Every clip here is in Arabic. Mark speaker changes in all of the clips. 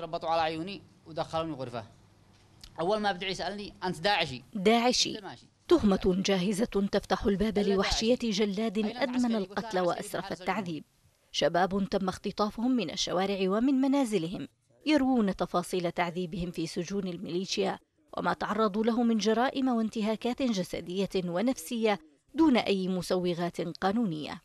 Speaker 1: ربطوا على عيوني ودخلوني غرفة أول ما بدعي سألني أنت داعشي
Speaker 2: داعشي تهمة جاهزة تفتح الباب لوحشية جلاد أدمن القتل وأسرف التعذيب شباب تم اختطافهم من الشوارع ومن منازلهم يروون تفاصيل تعذيبهم في سجون الميليشيا وما تعرضوا له من جرائم وانتهاكات جسدية ونفسية دون أي مسوغات قانونية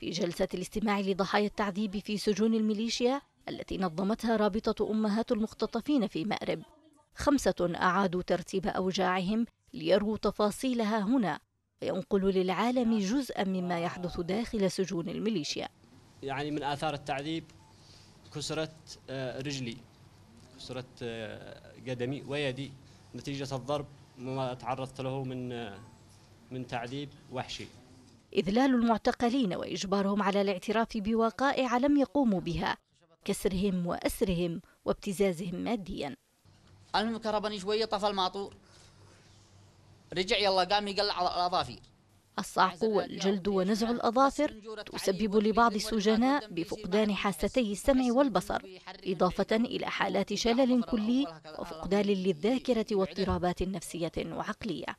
Speaker 2: في جلسة الاستماع لضحايا التعذيب في سجون الميليشيا التي نظمتها رابطة أمهات المختطفين في مأرب خمسة أعادوا ترتيب أوجاعهم ليروا تفاصيلها هنا وينقلوا للعالم جزءا مما يحدث داخل سجون الميليشيا
Speaker 3: يعني من آثار التعذيب كسرت آه، رجلي كسرت آه، قدمي ويدي نتيجة الضرب ما تعرضت له من آه، من تعذيب وحشي
Speaker 2: إذلال المعتقلين وإجبارهم على الاعتراف بوقائع لم يقوموا بها كسرهم وأسرهم وابتزازهم ماديا المهم كهرباني شوية طفى الماطور رجع يلا قام يقلع الأظافير الصعق والجلد ونزع الأظافر تسبب لبعض السجناء بفقدان حاستي السمع والبصر إضافة إلى حالات شلل كلي وفقدان للذاكرة واضطرابات نفسية وعقلية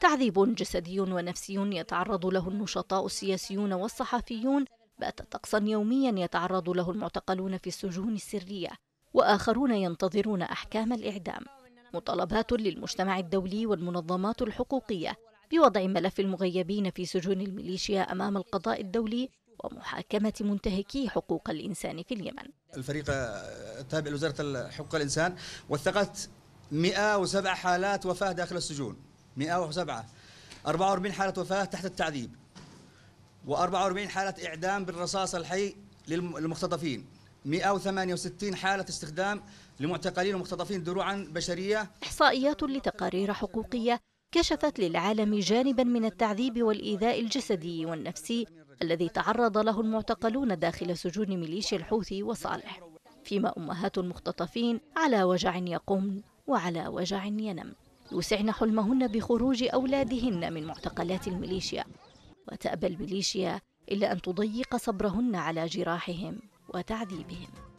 Speaker 2: تعذيب جسدي ونفسي يتعرض له النشطاء السياسيون والصحفيون بات طقسا يوميا يتعرض له المعتقلون في السجون السريه واخرون ينتظرون احكام الاعدام مطالبات للمجتمع الدولي والمنظمات الحقوقيه بوضع ملف المغيبين في سجون الميليشيا امام القضاء الدولي ومحاكمة منتهكي حقوق الإنسان في اليمن
Speaker 1: الفريق آه، التابع لوزارة حقوق الإنسان وثقت 107 حالات وفاة داخل السجون 107 44 حالة وفاة تحت التعذيب و44 حالة إعدام بالرصاص الحي للمختطفين 168 حالة استخدام لمعتقلين ومختطفين دروعا بشرية
Speaker 2: إحصائيات لتقارير حقوقية كشفت للعالم جانبا من التعذيب والإيذاء الجسدي والنفسي الذي تعرض له المعتقلون داخل سجون ميليشيا الحوثي وصالح فيما أمهات المختطفين على وجع يقمن وعلى وجع ينم يسعن حلمهن بخروج أولادهن من معتقلات الميليشيا وتأبى الميليشيا إلا أن تضيق صبرهن على جراحهم وتعذيبهم